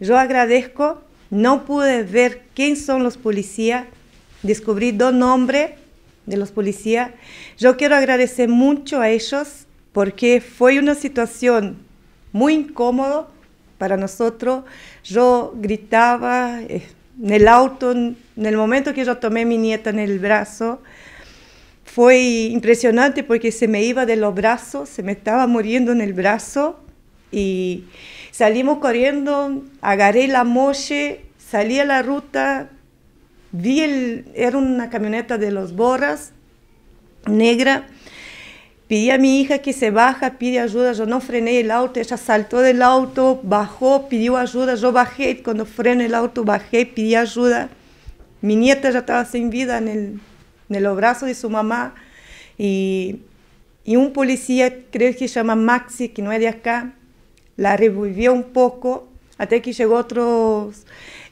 Yo agradezco, no pude ver quién son los policías, descubrí dos nombres de los policías. Yo quiero agradecer mucho a ellos porque fue una situación muy incómoda para nosotros. Yo gritaba eh, en el auto, en el momento que yo tomé a mi nieta en el brazo. Fue impresionante porque se me iba de los brazos, se me estaba muriendo en el brazo. Y salimos corriendo, agarré la moche, salí a la ruta, vi el, era una camioneta de los borras, negra, pedí a mi hija que se baja, pide ayuda, yo no frené el auto, ella saltó del auto, bajó, pidió ayuda, yo bajé, cuando frené el auto bajé, pedí ayuda. Mi nieta ya estaba sin vida en, el, en los brazos de su mamá y, y, un policía, creo que se llama Maxi, que no es de acá, la revivió un poco, hasta que llegó otro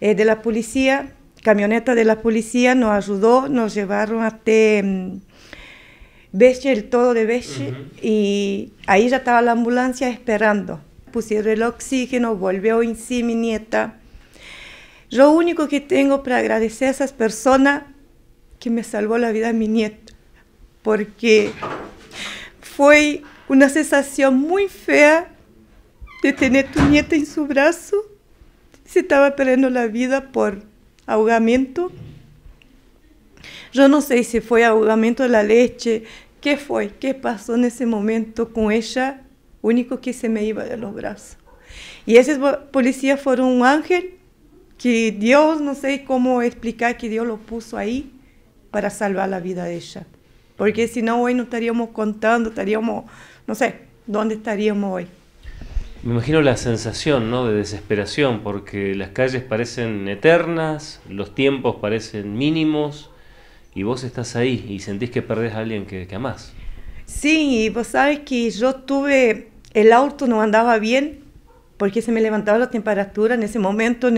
eh, de la policía, camioneta de la policía, nos ayudó, nos llevaron hasta um, el todo de Beche, y ahí ya estaba la ambulancia esperando. Pusieron el oxígeno, volvió en sí mi nieta. Lo único que tengo para agradecer a esas personas que me salvó la vida mi nieta, porque fue una sensación muy fea de tener tu nieta en su brazo, se estaba perdiendo la vida por ahogamiento. Yo no sé si fue ahogamiento de la leche, qué fue, qué pasó en ese momento con ella, único que se me iba de los brazos. Y esos policías fueron un ángel que Dios, no sé cómo explicar que Dios lo puso ahí para salvar la vida de ella. Porque si no, hoy no estaríamos contando, estaríamos, no sé, dónde estaríamos hoy. Me imagino la sensación ¿no? de desesperación, porque las calles parecen eternas, los tiempos parecen mínimos, y vos estás ahí y sentís que perdés a alguien que, que amás. Sí, y vos sabes que yo tuve, el auto no andaba bien, porque se me levantaba la temperatura en ese momento.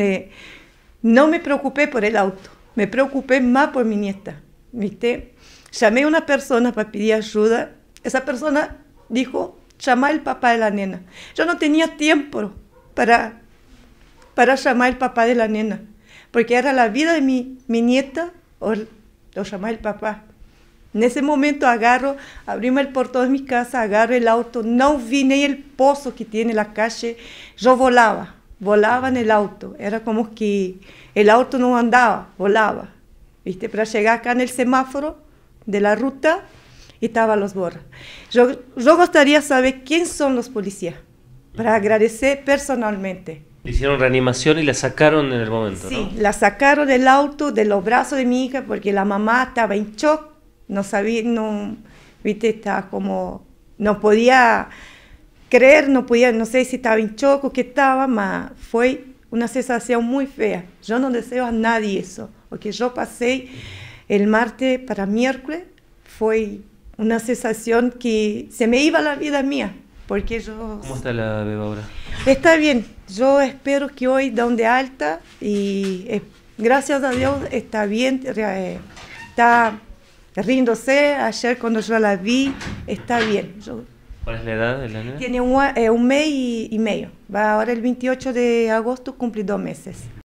no me preocupé por el auto, me preocupé más por mi nieta, ¿viste? Llamé a una persona para pedir ayuda, esa persona dijo llamar al papá de la nena. Yo no tenía tiempo para, para llamar al papá de la nena, porque era la vida de mi, mi nieta o, llamar al papá. En ese momento agarro, abríme el portón de mi casa, agarro el auto, no vine ni el pozo que tiene la calle, yo volaba, volaba en el auto, era como que el auto no andaba, volaba, ¿viste? Para llegar acá en el semáforo de la ruta, y los borros. Yo, yo gustaría saber quién son los policías para agradecer personalmente. hicieron reanimación y la sacaron en el momento. Sí, la sacaron del auto, de los brazos de mi hija, porque la mamá estaba en shock, no sabía, no, viste, estaba como, no podía creer, no podía, no sé si estaba en shock o qué estaba, pero fue una sensación muy fea. Yo no deseo a nadie eso, porque yo pasé el martes para miércoles, fue una sensación que se me iba la vida mía, porque yo... ¿Cómo está la beba ahora? Está bien, yo espero que hoy donde de alta y gracias a Dios está bien, está riéndose, ayer cuando yo la vi, está bien. ¿Cuál es la edad de la Tiene eh, un, mes y, y, medio, va ahora el 28 de agosto, cumple dos meses.